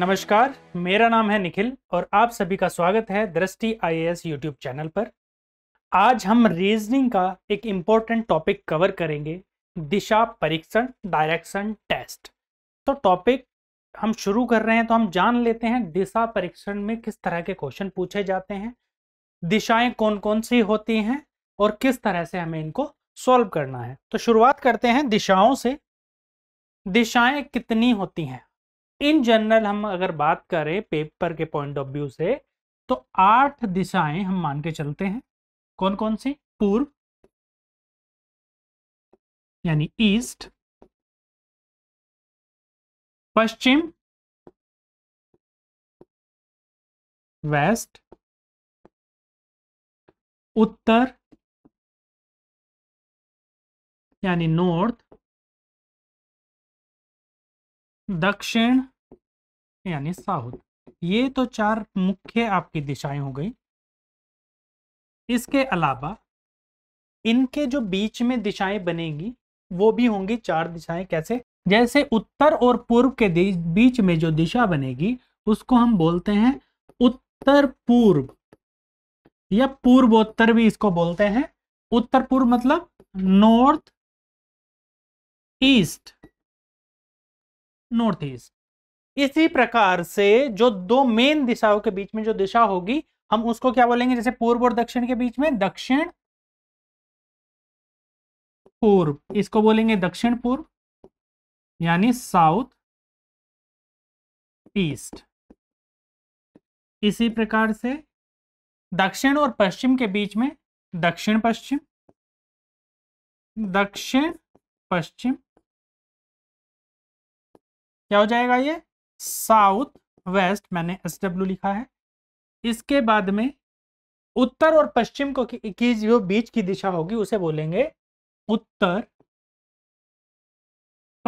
नमस्कार मेरा नाम है निखिल और आप सभी का स्वागत है दृष्टि आईएएस यूट्यूब चैनल पर आज हम रीजनिंग का एक इम्पोर्टेंट टॉपिक कवर करेंगे दिशा परीक्षण डायरेक्शन टेस्ट तो टॉपिक हम शुरू कर रहे हैं तो हम जान लेते हैं दिशा परीक्षण में किस तरह के क्वेश्चन पूछे जाते हैं दिशाएं कौन कौन सी होती हैं और किस तरह से हमें इनको सॉल्व करना है तो शुरुआत करते हैं दिशाओं से दिशाएं कितनी होती हैं इन जनरल हम अगर बात करें पेपर के पॉइंट ऑफ व्यू से तो आठ दिशाएं हम मान के चलते हैं कौन कौन सी पूर्व यानी ईस्ट पश्चिम वेस्ट उत्तर यानी नॉर्थ दक्षिण यानी साउथ ये तो चार मुख्य आपकी दिशाएं हो गई इसके अलावा इनके जो बीच में दिशाएं बनेगी वो भी होंगी चार दिशाएं कैसे जैसे उत्तर और पूर्व के बीच में जो दिशा बनेगी उसको हम बोलते हैं उत्तर पूर्व या पूर्वोत्तर भी इसको बोलते हैं उत्तर पूर्व मतलब नॉर्थ ईस्ट नॉर्थ ईस्ट इसी प्रकार से जो दो मेन दिशाओं के बीच में जो दिशा होगी हम उसको क्या बोलेंगे जैसे पूर्व और दक्षिण के बीच में दक्षिण पूर्व इसको बोलेंगे दक्षिण पूर्व यानी साउथ ईस्ट इसी प्रकार से दक्षिण और पश्चिम के बीच में दक्षिण पश्चिम दक्षिण पश्चिम क्या हो जाएगा ये साउथ वेस्ट मैंने एस डब्ल्यू लिखा है इसके बाद में उत्तर और पश्चिम को की जो बीच की दिशा होगी उसे बोलेंगे उत्तर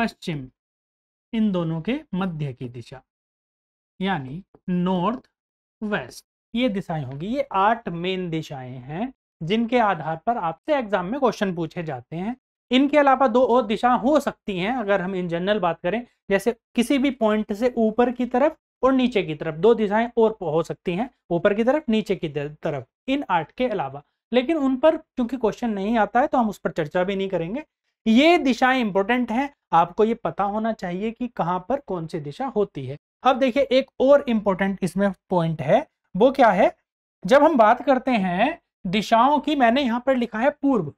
पश्चिम इन दोनों के मध्य की दिशा यानी नॉर्थ वेस्ट ये दिशाएं होगी ये आठ मेन दिशाएं हैं जिनके आधार पर आपसे एग्जाम में क्वेश्चन पूछे जाते हैं इनके अलावा दो और दिशा हो सकती हैं अगर हम इन जनरल बात करें जैसे किसी भी पॉइंट से ऊपर की तरफ और नीचे की तरफ दो दिशाएं और हो सकती हैं ऊपर की तरफ नीचे की तरफ इन आठ के अलावा लेकिन उन पर क्योंकि क्वेश्चन नहीं आता है तो हम उस पर चर्चा भी नहीं करेंगे ये दिशाएं इंपॉर्टेंट हैं आपको ये पता होना चाहिए कि कहाँ पर कौन सी दिशा होती है अब देखिए एक और इम्पोर्टेंट इसमें पॉइंट है वो क्या है जब हम बात करते हैं दिशाओं की मैंने यहाँ पर लिखा है पूर्व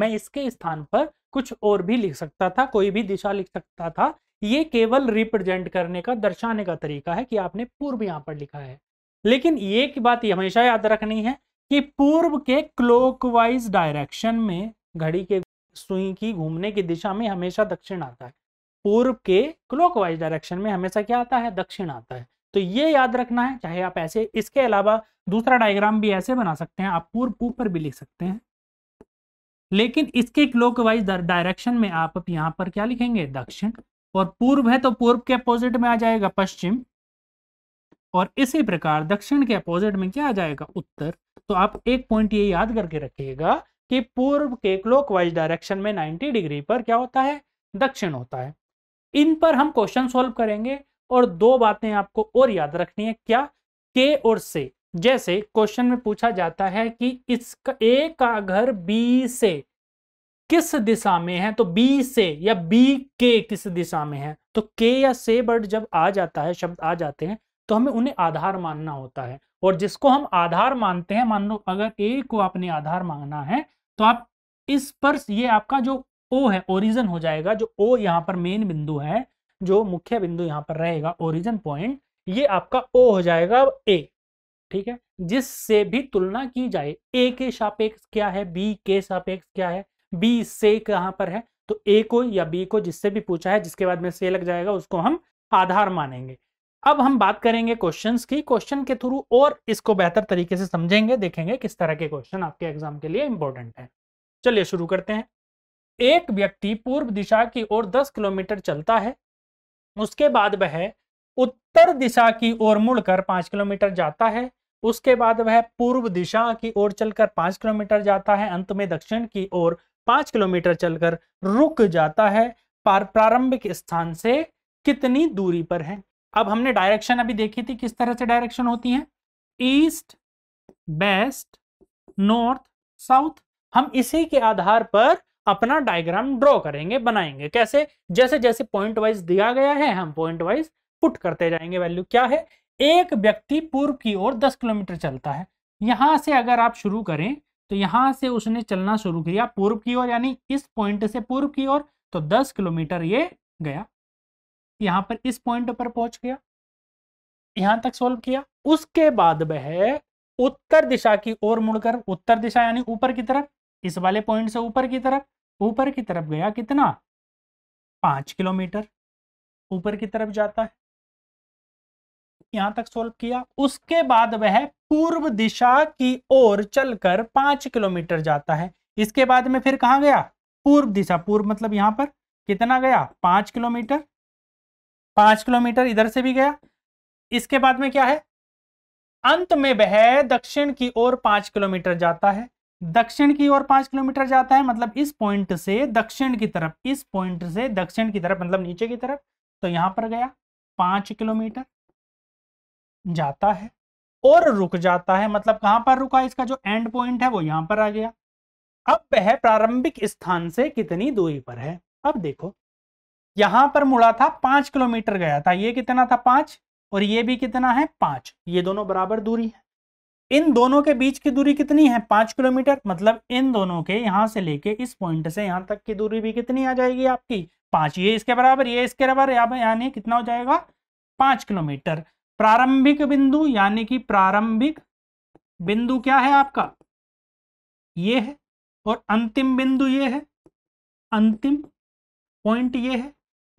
मैं इसके स्थान पर कुछ और भी लिख सकता था कोई भी दिशा लिख सकता था ये केवल रिप्रेजेंट करने का दर्शाने का तरीका है कि आपने पूर्व यहाँ पर लिखा है लेकिन ये की बात ये हमेशा याद रखनी है कि पूर्व के क्लोकवाइज डायरेक्शन में घड़ी के सुई की घूमने की दिशा में हमेशा दक्षिण आता है पूर्व के क्लोकवाइज डायरेक्शन में हमेशा क्या आता है दक्षिण आता है तो ये याद रखना है चाहे आप ऐसे इसके अलावा दूसरा डायग्राम भी ऐसे बना सकते हैं आप पूर्व पूर्व पर भी लिख सकते हैं लेकिन इसके क्लोकवाइज डायरेक्शन में आप यहाँ पर क्या लिखेंगे दक्षिण और पूर्व है तो पूर्व के अपोजिट में आ जाएगा पश्चिम और इसी प्रकार दक्षिण के अपोजिट में क्या आ जाएगा उत्तर तो आप एक पॉइंट ये याद करके रखिएगा कि पूर्व के क्लोक डायरेक्शन में नाइन्टी डिग्री पर क्या होता है दक्षिण होता है इन पर हम क्वेश्चन सोल्व करेंगे और दो बातें आपको और याद रखनी है क्या के और से जैसे क्वेश्चन में पूछा जाता है कि इस ए का घर बी से किस दिशा में है तो बी से या बी के किस दिशा में है तो के या से बर्ड जब आ जाता है शब्द आ जाते हैं तो हमें उन्हें आधार मानना होता है और जिसको हम आधार मानते हैं मान लो अगर ए को आपने आधार मांगना है तो आप इस पर ये आपका जो ओ है ओरिजन हो जाएगा जो ओ यहाँ पर मेन बिंदु है जो मुख्य बिंदु यहाँ पर रहेगा ओरिजन पॉइंट ये आपका ओ हो जाएगा ए ठीक है जिससे भी तुलना की जाए ए के सापेक्ष क्या है बी के सापेक्ष क्या है बी से कहां पर है तो ए को या बी को जिससे भी पूछा है जिसके बाद में से लग जाएगा उसको हम आधार मानेंगे अब हम बात करेंगे क्वेश्चन की क्वेश्चन के थ्रू और इसको बेहतर तरीके से समझेंगे देखेंगे किस तरह के क्वेश्चन आपके एग्जाम के लिए इंपॉर्टेंट है चलिए शुरू करते हैं एक व्यक्ति पूर्व दिशा की ओर दस किलोमीटर चलता है उसके बाद वह उत्तर दिशा की ओर मुड़कर पांच किलोमीटर जाता है उसके बाद वह पूर्व दिशा की ओर चलकर पांच किलोमीटर जाता है अंत में दक्षिण की ओर पांच किलोमीटर चलकर रुक जाता है प्रारंभिक स्थान से कितनी दूरी पर है अब हमने डायरेक्शन अभी देखी थी किस तरह से डायरेक्शन होती है ईस्ट वेस्ट नॉर्थ साउथ हम इसी के आधार पर अपना डायग्राम ड्रॉ करेंगे बनाएंगे कैसे जैसे जैसे पॉइंट वाइज दिया गया है हम पॉइंट वाइज पुट करते जाएंगे वैल्यू क्या है एक व्यक्ति पूर्व की ओर दस किलोमीटर चलता है यहां से अगर आप शुरू करें तो यहां से उसने चलना शुरू किया पूर्व की ओर यानी इस पॉइंट से पूर्व की ओर तो दस किलोमीटर ये गया यहां पर इस पॉइंट पर पहुंच गया यहां तक सोल्व किया उसके बाद वह उत्तर दिशा की ओर मुड़कर उत्तर दिशा यानी ऊपर की तरफ इस वाले पॉइंट से ऊपर की तरफ ऊपर की तरफ गया कितना पांच किलोमीटर ऊपर की तरफ जाता है यहां तक सोल्व किया उसके बाद वह पूर्व दिशा की ओर चलकर पांच किलोमीटर जाता है इसके बाद में फिर कहा गया पूर्व दिशा पूर्व मतलब यहां पर कितना गया पांच किलोमीटर पांच किलोमीटर इधर से भी गया इसके बाद में क्या है अंत में वह दक्षिण की ओर पांच किलोमीटर जाता है दक्षिण की ओर पांच किलोमीटर जाता है मतलब इस पॉइंट से दक्षिण की तरफ इस पॉइंट से दक्षिण की तरफ मतलब नीचे की तरफ तो यहां पर गया पांच किलोमीटर जाता है और रुक जाता है मतलब कहां पर रुका इसका जो एंड पॉइंट है वो यहां पर आ गया अब वह प्रारंभिक स्थान से कितनी दूरी पर है अब देखो यहां पर मुड़ा था पांच किलोमीटर गया था ये कितना था पांच और ये भी कितना है पांच ये दोनों बराबर दूरी है इन दोनों के बीच की दूरी कितनी है पांच किलोमीटर मतलब इन दोनों के यहां से लेके इस पॉइंट से यहां तक की दूरी भी कितनी आ जाएगी आपकी पांच ये इसके बराबर ये इसके बराबर यानी कितना हो जाएगा पांच किलोमीटर प्रारंभिक बिंदु यानी कि प्रारंभिक बिंदु क्या है आपका ये है और अंतिम बिंदु ये है अंतिम पॉइंट ये है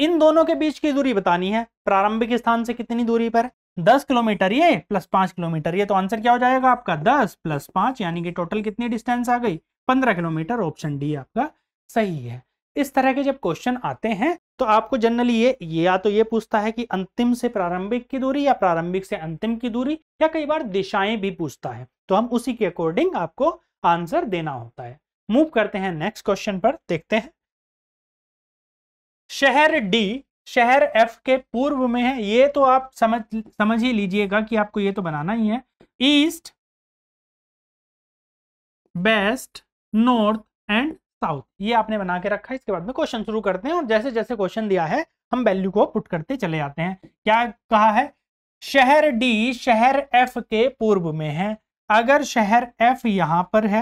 इन दोनों के बीच की दूरी बतानी है प्रारंभिक स्थान से कितनी दूरी पर दस किलोमीटर ये प्लस पांच किलोमीटर ये तो आंसर क्या हो जाएगा आपका दस प्लस पांच यानी कि टोटल कितनी डिस्टेंस आ गई पंद्रह किलोमीटर ऑप्शन डी आपका सही है इस तरह के जब क्वेश्चन आते हैं तो आपको जनरली ये या तो ये पूछता है कि अंतिम से प्रारंभिक की दूरी या प्रारंभिक से अंतिम की दूरी या कई बार दिशाएं भी पूछता है तो हम उसी के अकॉर्डिंग आपको आंसर देना होता है मूव करते हैं नेक्स्ट क्वेश्चन पर देखते हैं शहर डी शहर एफ के पूर्व में है ये तो आप समझ समझ ही लीजिएगा कि आपको ये तो बनाना ही है east west north and south ये आपने बना के रखा है इसके बाद में क्वेश्चन शुरू करते हैं और जैसे जैसे क्वेश्चन दिया है हम वैल्यू को पुट करते चले जाते हैं क्या कहा है शहर डी शहर एफ के पूर्व में है अगर शहर एफ यहां पर है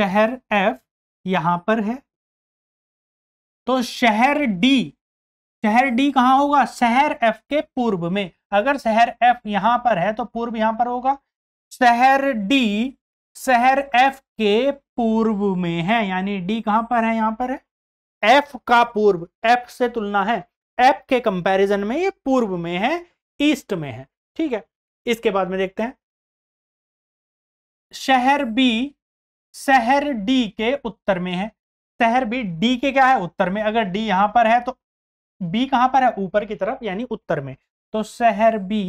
शहर एफ यहां पर है तो शहर डी शहर डी कहां होगा शहर एफ के पूर्व में अगर शहर एफ यहां पर है तो पूर्व यहां पर होगा शहर डी शहर एफ के पूर्व में है यानी डी कहां पर है यहां पर है एफ का पूर्व एफ से तुलना है एफ के कंपैरिजन में ये पूर्व में है ईस्ट में है ठीक है इसके बाद में देखते हैं शहर बी शहर डी के उत्तर में है शहर बी डी के क्या है उत्तर में अगर डी यहां पर है तो बी कहां पर है ऊपर की तरफ यानी उत्तर में तो शहर बी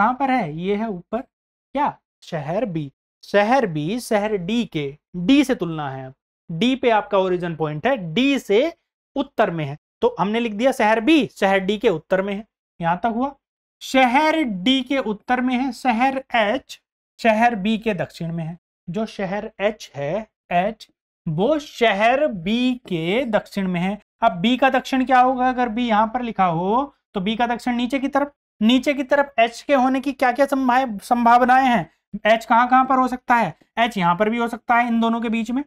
कहां पर है ये है ऊपर क्या शहर बी शहर बी शहर डी के डी से तुलना है डी पे आपका ओरिजिन पॉइंट है डी से उत्तर में है तो हमने लिख दिया शहर बी शहर डी के उत्तर में है यहां तक हुआ शहर डी के उत्तर में है शहर एच शहर बी के दक्षिण में है जो शहर एच है एच वो शहर बी के दक्षिण में है अब बी का दक्षिण क्या होगा अगर बी यहां पर लिखा हो तो बी का दक्षिण नीचे की तरफ नीचे की तरफ एच के होने की क्या क्या संभावनाएं हैं एच कहां कहां पर हो सकता है एच यहां पर भी हो सकता है इन दोनों के बीच में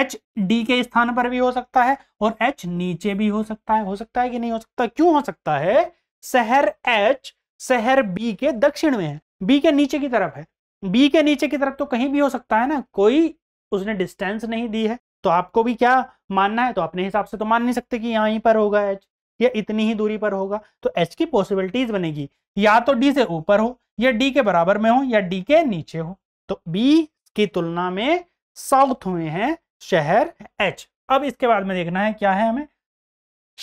एच डी के स्थान पर भी हो सकता है और एच नीचे भी हो सकता है हो सकता है कि नहीं हो सकता क्यों हो सकता है शहर एच शहर बी के दक्षिण में है बी के नीचे की तरफ है बी के नीचे की तरफ तो कहीं भी हो सकता है ना कोई उसने डिस्टेंस नहीं दी है तो आपको भी क्या मानना है तो अपने हिसाब से तो मान नहीं सकते कि यहाँ पर होगा एच या इतनी ही दूरी पर होगा तो एच की पॉसिबिलिटीज बनेगी या तो डी से ऊपर हो या डी के बराबर में हो या डी के नीचे हो तो बी की तुलना में साउथ हुए हैं शहर एच अब इसके बाद में देखना है क्या है हमें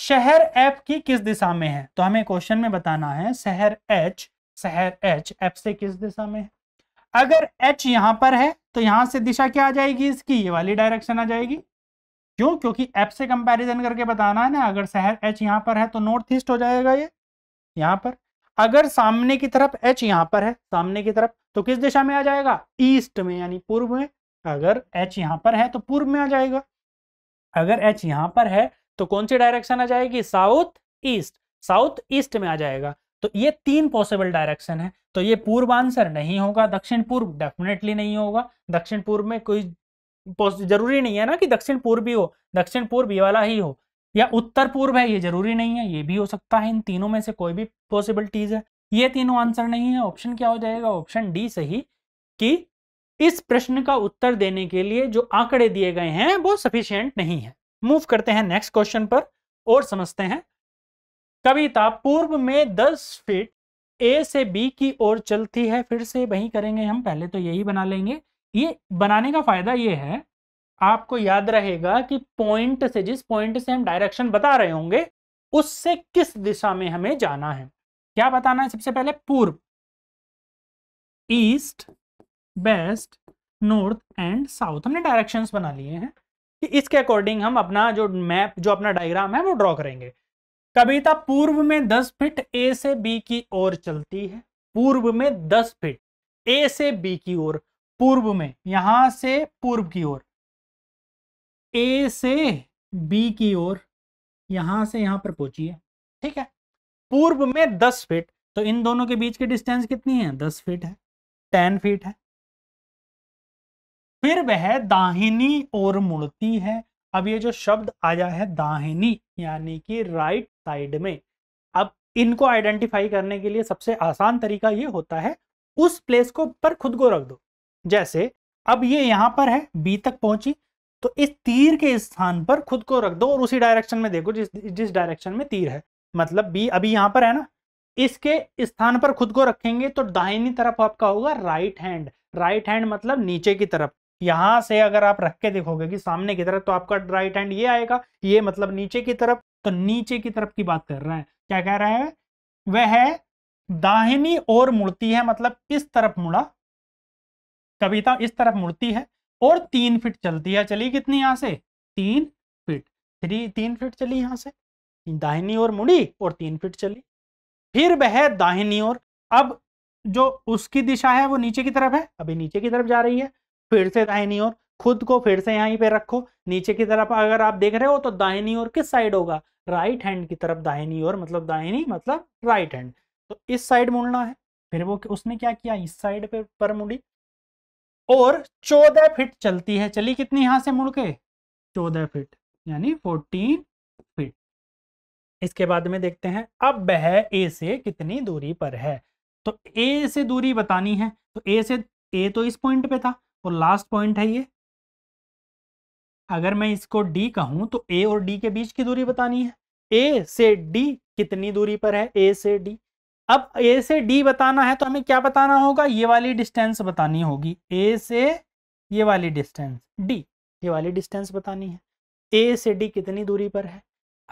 शहर एफ की किस दिशा में है तो हमें क्वेश्चन में बताना है शहर एच शहर एच एफ से किस दिशा में है अगर एच यहां पर है तो यहां से दिशा क्या आ जाएगी इसकी ये वाली डायरेक्शन आ जाएगी क्यों क्योंकि एफ से कंपैरिजन करके बताना है ना अगर शहर एच यहाँ पर है तो नॉर्थ ईस्ट हो जाएगा ये यहाँ पर अगर सामने की तरफ एच यहाँ पर है सामने की तरफ तो किस दिशा में आ जाएगा ईस्ट में यानी पूर्व में अगर एच यहाँ पर है तो पूर्व में आ जाएगा अगर एच यहाँ पर है तो कौन सी डायरेक्शन आ जाएगी साउथ ईस्ट साउथ ईस्ट में आ जाएगा तो ये तीन पॉसिबल डायरेक्शन है तो ये पूर्व आंसर नहीं होगा दक्षिण पूर्व डेफिनेटली नहीं होगा दक्षिण पूर्व में कोई जरूरी नहीं है ना कि दक्षिण पूर्व भी हो दक्षिण पूर्व ये वाला ही हो या उत्तर पूर्व है ये जरूरी नहीं है ये भी हो सकता है इन तीनों में से कोई भी पॉसिबिलिटीज है ये तीनों आंसर नहीं है ऑप्शन क्या हो जाएगा ऑप्शन डी सही कि इस प्रश्न का उत्तर देने के लिए जो आंकड़े दिए गए हैं वो सफिशियंट नहीं है मूव करते हैं नेक्स्ट क्वेश्चन पर और समझते हैं कविता पूर्व में 10 फीट ए से बी की ओर चलती है फिर से वही करेंगे हम पहले तो यही बना लेंगे ये बनाने का फायदा ये है आपको याद रहेगा कि पॉइंट से जिस पॉइंट से हम डायरेक्शन बता रहे होंगे उससे किस दिशा में हमें जाना है क्या बताना है सबसे पहले पूर्व east west north and south हमने डायरेक्शंस बना लिए हैं कि इसके अकॉर्डिंग हम अपना जो मैप जो अपना डायग्राम है वो ड्रॉ करेंगे कविता तो पूर्व में दस फिट ए से बी की ओर चलती है पूर्व में दस फिट ए से बी की ओर पूर्व में यहां से पूर्व की ओर ए से बी की ओर यहां से यहां पर पहुंची है ठीक है पूर्व में दस फीट तो इन दोनों के बीच की डिस्टेंस कितनी है दस फीट है टेन फीट है फिर वह दाहिनी ओर मुड़ती है अब ये जो शब्द आया है दाहिनी यानी कि राइट साइड में अब इनको आइडेंटिफाई करने के लिए सबसे आसान तरीका ये होता है उस प्लेस को पर खुद को रख दो जैसे अब ये यहां पर है बी तक पहुंची तो इस तीर के स्थान पर खुद को रख दो और उसी डायरेक्शन में देखो जिस जिस डायरेक्शन में तीर है मतलब बी अभी यहां पर है ना इसके स्थान पर खुद को रखेंगे तो दाहिनी तरफ आपका होगा राइट हैंड राइट हैंड मतलब नीचे की तरफ यहां से अगर आप रख के देखोगे कि सामने की तरफ तो आपका राइट हैंड ये आएगा ये मतलब नीचे की तरफ तो नीचे की तरफ की बात कर रहे हैं क्या कह रहे हैं वह दाहिनी ओर मुड़ती है मतलब इस तरफ मुड़ा कविता इस तरफ मुड़ती है और तीन फिट चलती है चली कितनी यहां से तीन फिट थ्री तीन फिट चली यहाँ से दाहिनी ओर मुड़ी और तीन फिट चली फिर वह दाहिनी ओर अब जो उसकी दिशा है वो नीचे की तरफ है अभी नीचे की तरफ जा रही है फिर से दाहिनी ओर खुद को फिर से यहीं पे रखो नीचे की तरफ अगर आप देख रहे हो तो दाहिनी ओर किस साइड होगा राइट हैंड की तरफ दाहिनी ओर मतलब दाहिनी मतलब राइट हैंड तो इस साइड मुड़ना है फिर वो उसने क्या किया इस साइड पे पर मुड़ी और चौदह फीट चलती है चली कितनी यहां से मुड़ के चौदह फीट यानी फोर्टीन फीट इसके बाद में देखते हैं अब वह ए से कितनी दूरी पर है तो ए से दूरी बतानी है तो ए से ए तो इस पॉइंट पे था और लास्ट पॉइंट है ये अगर मैं इसको डी कहूं तो ए और डी के बीच की दूरी बतानी है ए से डी कितनी दूरी पर है ए से डी अब ए से डी बताना है तो हमें क्या बताना होगा ये वाली डिस्टेंस बतानी होगी ए से ये वाली डिस्टेंस डी ये वाली डिस्टेंस बतानी है ए से डी कितनी दूरी पर है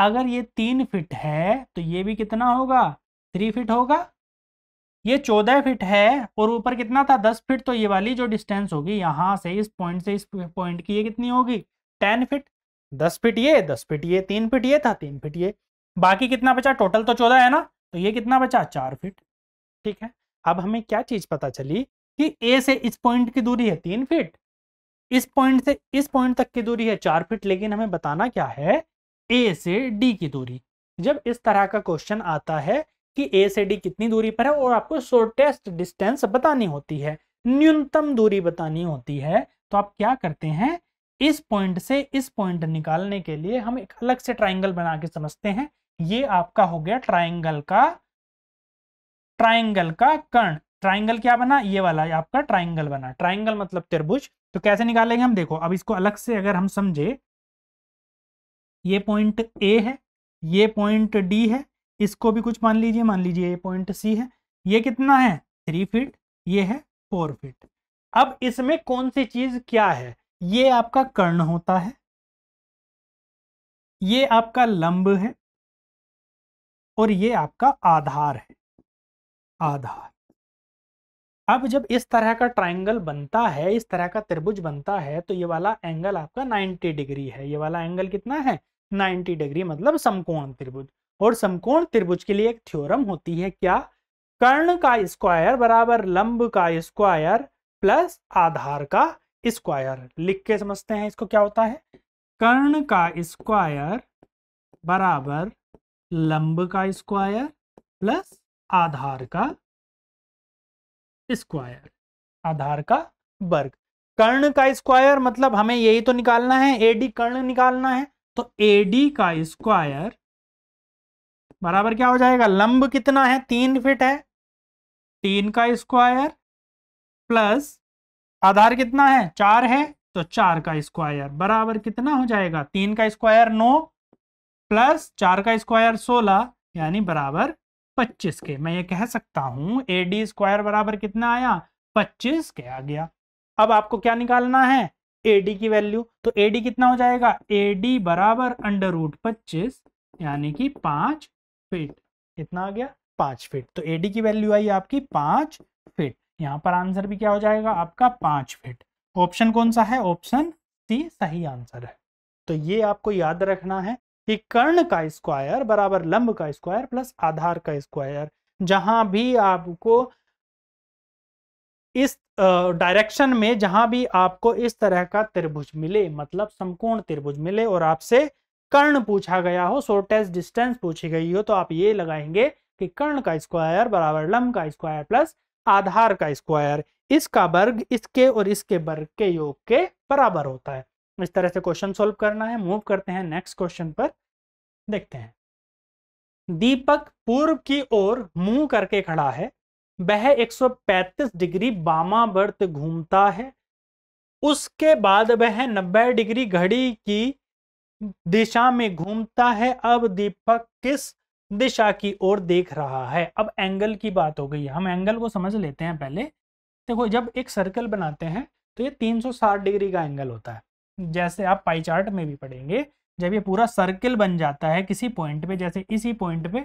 अगर ये तीन फिट है तो ये भी कितना होगा थ्री फिट होगा ये चौदह फिट है और ऊपर कितना था दस फिट तो ये वाली जो डिस्टेंस होगी यहाँ से इस पॉइंट से इस पॉइंट की ये कितनी होगी टेन फिट दस फिट ये दस फिट ये तीन फिट ये था तीन फिट ये बाकी कितना बचा टोटल तो चौदह है ना तो ये कितना बचा चार फीट ठीक है अब हमें क्या चीज पता चली कि ए से इस पॉइंट की दूरी है तीन फीट इस पॉइंट से इस पॉइंट तक की दूरी है चार फीट लेकिन हमें बताना क्या है ए से डी की दूरी जब इस तरह का क्वेश्चन आता है कि ए से डी कितनी दूरी पर है और आपको शोर्टेस्ट डिस्टेंस बतानी होती है न्यूनतम दूरी बतानी होती है तो आप क्या करते हैं इस पॉइंट से इस पॉइंट निकालने के लिए हम एक अलग से ट्राइंगल बना के समझते हैं ये आपका हो गया ट्राइंगल का ट्राइंगल का कर्ण ट्राइंगल क्या बना ये वाला आपका ट्राइंगल बना ट्राइंगल मतलब त्रिभुज तो कैसे निकालेंगे हम देखो अब इसको अलग से अगर हम समझे ये पॉइंट ए है ये पॉइंट डी है इसको भी कुछ मान लीजिए मान लीजिए ये पॉइंट सी है ये कितना है थ्री फीट ये है फोर फीट अब इसमें कौन सी चीज क्या है ये आपका कर्ण होता है ये आपका लंब है और ये आपका आधार है आधार अब जब इस तरह का ट्रायंगल बनता है इस तरह का त्रिभुज बनता है तो ये वाला एंगल आपका 90 डिग्री है ये वाला एंगल कितना है 90 डिग्री मतलब समकोण त्रिभुज और समकोण त्रिभुज के लिए एक थ्योरम होती है क्या कर्ण का स्क्वायर बराबर लंब का स्क्वायर प्लस आधार का स्क्वायर लिख के समझते हैं इसको क्या होता है कर्ण का स्क्वायर बराबर लंब का स्क्वायर प्लस आधार का स्क्वायर आधार का वर्ग कर्ण का स्क्वायर मतलब हमें यही तो निकालना है एडी कर्ण निकालना है तो एडी का स्क्वायर बराबर क्या हो जाएगा लंब कितना है तीन फिट है तीन का स्क्वायर प्लस आधार कितना है चार है तो चार का स्क्वायर बराबर कितना हो जाएगा तीन का स्क्वायर नौ प्लस चार का स्क्वायर सोलह यानी बराबर पच्चीस के मैं ये कह सकता हूं ए डी स्क्वायर बराबर कितना आया पच्चीस के आ गया अब आपको क्या निकालना है ए डी की वैल्यू तो ए डी कितना हो जाएगा ए डी बराबर अंडर रूट पच्चीस यानी कि पांच फीट कितना आ गया पांच फीट तो ए डी की वैल्यू आई आपकी पांच फीट यहाँ पर आंसर भी क्या हो जाएगा आपका पांच फीट ऑप्शन कौन सा है ऑप्शन सी सही आंसर है तो ये आपको याद रखना है कि कर्ण का स्क्वायर बराबर लंब का स्क्वायर प्लस आधार का स्क्वायर जहां भी आपको इस डायरेक्शन में जहां भी आपको इस तरह का त्रिभुज मिले मतलब समकोण त्रिभुज मिले और आपसे कर्ण पूछा गया हो शोर्टेस्ट डिस्टेंस पूछी गई हो तो आप ये लगाएंगे कि कर्ण का स्क्वायर बराबर लंब का स्क्वायर प्लस आधार का स्क्वायर इसका वर्ग इसके और इसके वर्ग के योग के बराबर होता है इस तरह से क्वेश्चन सोल्व करना है मूव करते हैं नेक्स्ट क्वेश्चन पर देखते हैं दीपक पूर्व की ओर मुंह करके खड़ा है वह 135 डिग्री बामा बर्त घूमता है उसके बाद वह 90 डिग्री घड़ी की दिशा में घूमता है अब दीपक किस दिशा की ओर देख रहा है अब एंगल की बात हो गई हम एंगल को समझ लेते हैं पहले देखो जब एक सर्कल बनाते हैं तो ये 360 डिग्री का एंगल होता है जैसे आप पाई चार्ट में भी पढ़ेंगे जब ये पूरा सर्किल बन जाता है किसी पॉइंट पे जैसे इसी पॉइंट पे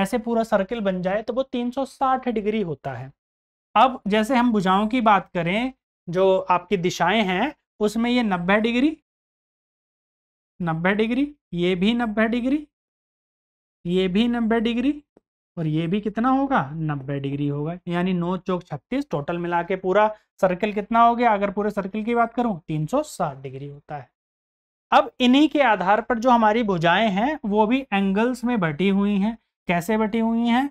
ऐसे पूरा सर्किल बन जाए तो वो 360 डिग्री होता है अब जैसे हम भुजाओं की बात करें जो आपकी दिशाएं हैं उसमें ये 90 डिग्री 90 डिग्री ये भी 90 डिग्री ये भी 90 डिग्री और ये भी कितना होगा 90 डिग्री होगा यानी नौ चौक छत्तीस टोटल मिला के पूरा सर्कल कितना हो गया अगर पूरे सर्कल की बात करूं 360 डिग्री होता है अब इन्हीं के आधार पर जो हमारी भुजाएं हैं वो भी एंगल्स में बटी हुई हैं कैसे बटी हुई हैं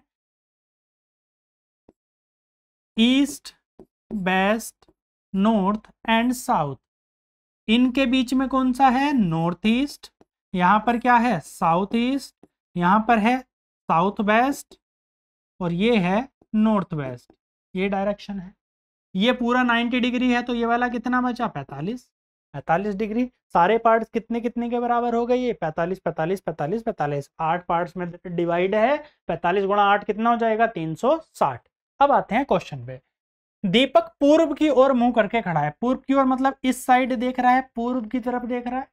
east west north and south इनके बीच में कौन सा है नॉर्थ ईस्ट यहां पर क्या है साउथ ईस्ट यहां पर है साउथ वेस्ट और ये है नॉर्थ वेस्ट ये डायरेक्शन है ये पूरा 90 डिग्री है तो ये वाला कितना बचा 45 45 डिग्री सारे पार्ट्स कितने कितने के बराबर हो गए ये 45 45 45 45 आठ पार्ट्स में डिवाइड है 45 गुणा आठ कितना हो जाएगा 360 अब आते हैं क्वेश्चन पे दीपक पूर्व की ओर मुंह करके खड़ा है पूर्व की ओर मतलब इस साइड देख रहा है पूर्व की तरफ देख रहा है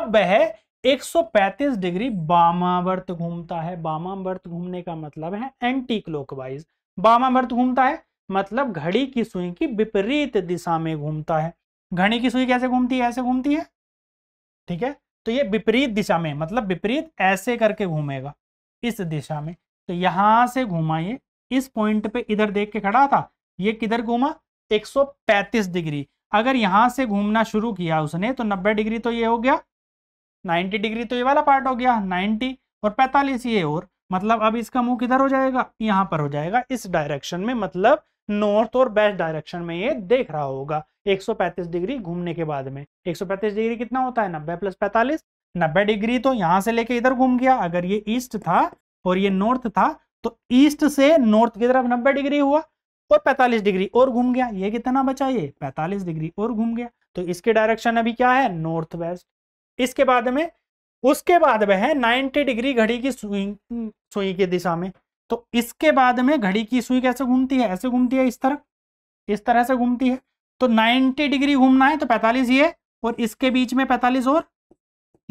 अब वह 135 डिग्री बामावर्त घूमता है बामावर्त घूमने का मतलब है एंटी क्लॉकवाइज बामावर्त घूमता है मतलब घड़ी की सुई की विपरीत दिशा में घूमता है घड़ी की सुई कैसे घूमती है ऐसे घूमती है ठीक है तो ये विपरीत दिशा में मतलब विपरीत ऐसे करके घूमेगा इस दिशा में तो यहां से घूमा ये इस पॉइंट पे इधर देख के खड़ा था ये किधर घूमा 135 डिग्री अगर यहां से घूमना शुरू किया उसने तो 90 डिग्री तो ये हो गया 90 डिग्री तो ये वाला पार्ट हो गया 90 और 45 ये और मतलब अब इसका मुंह किधर हो जाएगा यहाँ पर हो जाएगा इस डायरेक्शन में मतलब नॉर्थ और वेस्ट डायरेक्शन में ये देख रहा होगा 135 डिग्री घूमने के बाद में 135 डिग्री कितना होता है 90 प्लस पैंतालीस नब्बे डिग्री तो यहाँ से लेके इधर घूम गया अगर ये ईस्ट था और ये नॉर्थ था तो ईस्ट से नॉर्थ की तरफ नब्बे डिग्री हुआ और 45 डिग्री और घूम गया ये कितना बचा ये 45 डिग्री और घूम गया तो इसके डायरेक्शन अभी क्या है नॉर्थ वेस्ट इसके बाद में उसके बाद वह है नाइन्टी डिग्री घड़ी की सुई सुई की दिशा में तो इसके बाद में घड़ी की सुई कैसे घूमती है ऐसे घूमती है इस तरह इस तरह से घूमती है तो 90 डिग्री घूमना है तो 45 ये और इसके बीच में 45 और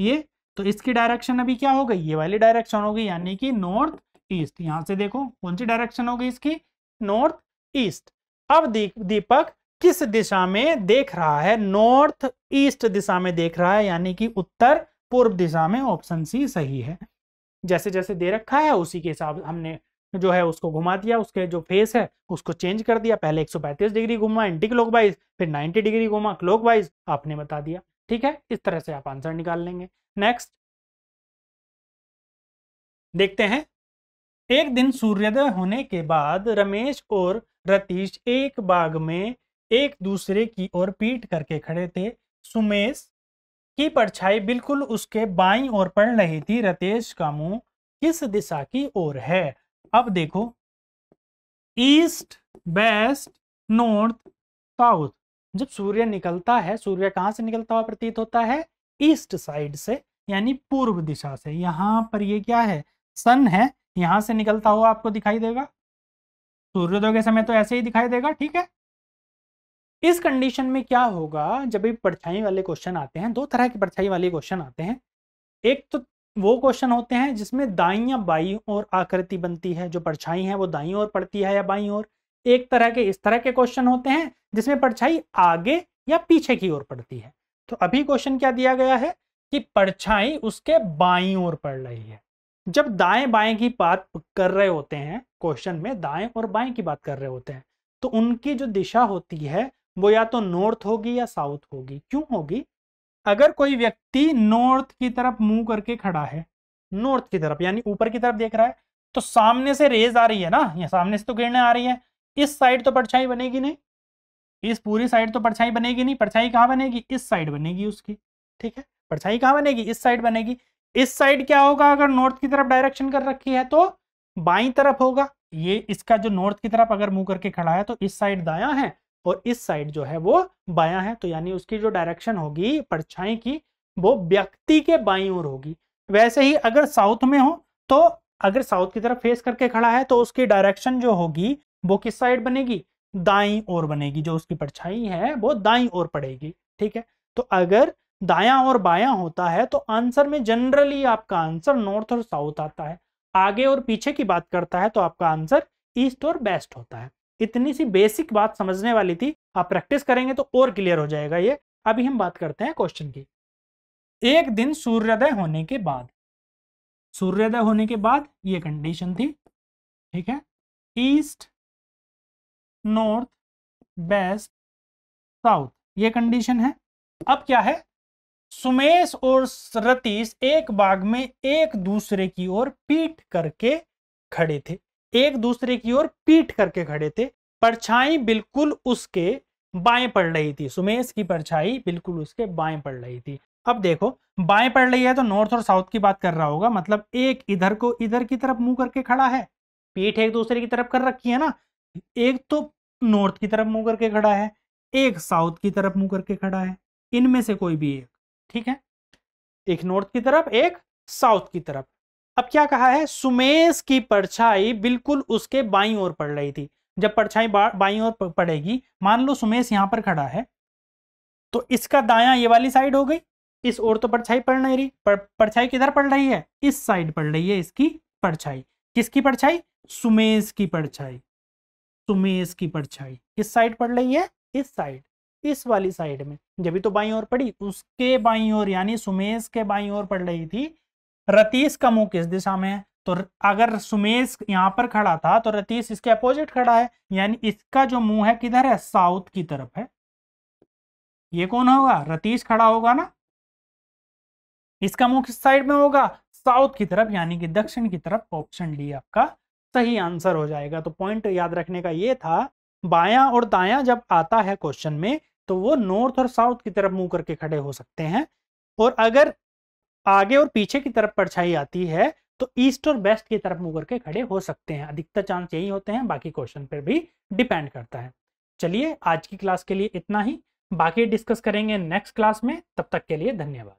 ये तो इसकी डायरेक्शन अभी क्या हो गई ये वाली डायरेक्शन हो गई यानी कि नॉर्थ ईस्ट यहां से देखो कौन सी डायरेक्शन हो गई इसकी नॉर्थ ईस्ट अब दीपक किस दिशा में देख रहा है नॉर्थ ईस्ट दिशा में देख रहा है यानी कि उत्तर पूर्व दिशा में ऑप्शन सी सही है जैसे जैसे दे रखा है उसी के हिसाब हमने जो है उसको घुमा दिया उसके जो फेस है उसको चेंज कर दिया पहले 135 डिग्री घुमा एंटी क्लॉक फिर 90 डिग्री घुमा क्लॉक आपने बता दिया ठीक है इस तरह से आप आंसर निकाल लेंगे नेक्स्ट देखते हैं एक दिन सूर्योदय होने के बाद रमेश और रतीश एक बाग में एक दूसरे की ओर पीट करके खड़े थे सुमेश की परछाई बिल्कुल उसके बाई ओर पड़ रही थी रतेश का मुंह किस दिशा की ओर है अब देखो ईस्ट वेस्ट नॉर्थ साउथ जब सूर्य निकलता है सूर्य कहाँ से निकलता हुआ प्रतीत होता है ईस्ट साइड से यानी पूर्व दिशा से यहाँ पर ये क्या है सन है यहाँ से निकलता हुआ आपको दिखाई देगा सूर्योदय के समय तो ऐसे ही दिखाई देगा ठीक है इस कंडीशन में क्या होगा जब भी परछाई वाले क्वेश्चन आते हैं दो तरह के परछाई वाले क्वेश्चन आते हैं एक तो वो क्वेश्चन होते हैं जिसमें दाई या बाई और आकृति बनती है जो परछाई है वो दाई और पड़ती है या बाई और एक तरह के इस तरह के क्वेश्चन होते हैं जिसमें परछाई आगे या पीछे की ओर पड़ती है तो अभी क्वेश्चन क्या दिया गया है कि परछाई उसके बाई ओर पड़ रही है जब दाएं बाएं की बात कर रहे होते हैं क्वेश्चन में दाएं और बाएं की बात कर रहे होते हैं तो उनकी जो दिशा होती है वो या तो नॉर्थ होगी या साउथ होगी क्यों होगी अगर कोई व्यक्ति नॉर्थ की तरफ मुंह करके खड़ा है नॉर्थ की तरफ यानी ऊपर की तरफ देख रहा है तो सामने से रेज आ रही है ना या सामने से तो किरणें आ रही है इस साइड तो परछाई बनेगी नहीं इस पूरी साइड तो परछाई बनेगी नहीं परछाई कहाँ बनेगी इस साइड बनेगी उसकी ठीक है परछाई कहाँ बनेगी इस साइड बनेगी इस साइड क्या होगा अगर नॉर्थ की तरफ डायरेक्शन कर रखी है तो बाई तरफ होगा ये इसका जो नॉर्थ की तरफ अगर मुंह करके खड़ा है तो इस साइड दाया है और इस साइड जो है वो बायां है तो यानी उसकी जो डायरेक्शन होगी परछाई की वो व्यक्ति के बाई ओर होगी वैसे ही अगर साउथ में हो तो अगर साउथ की तरफ फेस करके खड़ा है तो उसकी डायरेक्शन जो होगी वो किस साइड बनेगी दाई ओर बनेगी जो उसकी परछाई है वो दाई ओर पड़ेगी ठीक है तो अगर दायां और बायां होता है तो आंसर में जनरली आपका आंसर नॉर्थ और साउथ आता है आगे और पीछे की बात करता है तो आपका आंसर ईस्ट और वेस्ट होता है इतनी सी बेसिक बात समझने वाली थी आप प्रैक्टिस करेंगे तो और क्लियर हो जाएगा ये अभी हम बात करते हैं क्वेश्चन की एक दिन सूर्योदय होने के बाद सूर्योदय होने के बाद ये कंडीशन थी ठीक है ईस्ट नॉर्थ वेस्ट साउथ ये कंडीशन है अब क्या है सुमेश और रतीश एक बाग में एक दूसरे की ओर पीट करके खड़े थे एक दूसरे की ओर पीट करके खड़े थे परछाई बिल्कुल उसके बाएं पड़ रही थी सुमेश की परछाई बिल्कुल उसके बाएं पड़ रही थी अब देखो बाएं पड़ रही है तो नॉर्थ और साउथ की बात कर रहा होगा मतलब एक इधर को इधर की तरफ मुंह करके खड़ा है पीठ एक दूसरे की तरफ कर रखी है ना एक तो नॉर्थ की तरफ मुंह करके खड़ा है एक साउथ की तरफ मुंह करके खड़ा है इनमें से कोई भी एक ठीक है एक नॉर्थ की तरफ एक साउथ की तरफ अब क्या कहा है सुमेश की परछाई बिल्कुल उसके बाई ओर पड़ रही थी जब परछाई बाई ओर पड़ेगी मान लो सुमेश यहां पर खड़ा है तो इसका दाया ये वाली साइड हो गई इस ओर तो परछाई पड़ नहीं रही पर, परछाई किधर पड़ रही है इस साइड पड़ रही है इसकी परछाई किसकी परछाई सुमेश की परछाई सुमेश की परछाई किस साइड पड़ रही है इस साइड इस वाली साइड में जब तो बाई ओर पड़ी उसके बाई ओर यानी सुमेश के बाई ओर पड़ रही थी रतीश का मुंह किस दिशा में है तो अगर सुमेश यहां पर खड़ा था तो रतीश इसके अपोजिट खड़ा है यानी इसका जो मुंह है किधर है साउथ की तरफ है ये कौन होगा रतीश खड़ा होगा ना इसका मुंह किस साइड में होगा साउथ की तरफ यानी कि दक्षिण की तरफ ऑप्शन डी आपका सही आंसर हो जाएगा तो पॉइंट याद रखने का ये था बाया और दाया जब आता है क्वेश्चन में तो वो नॉर्थ और साउथ की तरफ मुंह करके खड़े हो सकते हैं और अगर आगे और पीछे की तरफ परछाई आती है तो ईस्ट और वेस्ट की तरफ मुकर के खड़े हो सकते हैं अधिकतर चांस यही होते हैं बाकी क्वेश्चन पर भी डिपेंड करता है चलिए आज की क्लास के लिए इतना ही बाकी डिस्कस करेंगे नेक्स्ट क्लास में तब तक के लिए धन्यवाद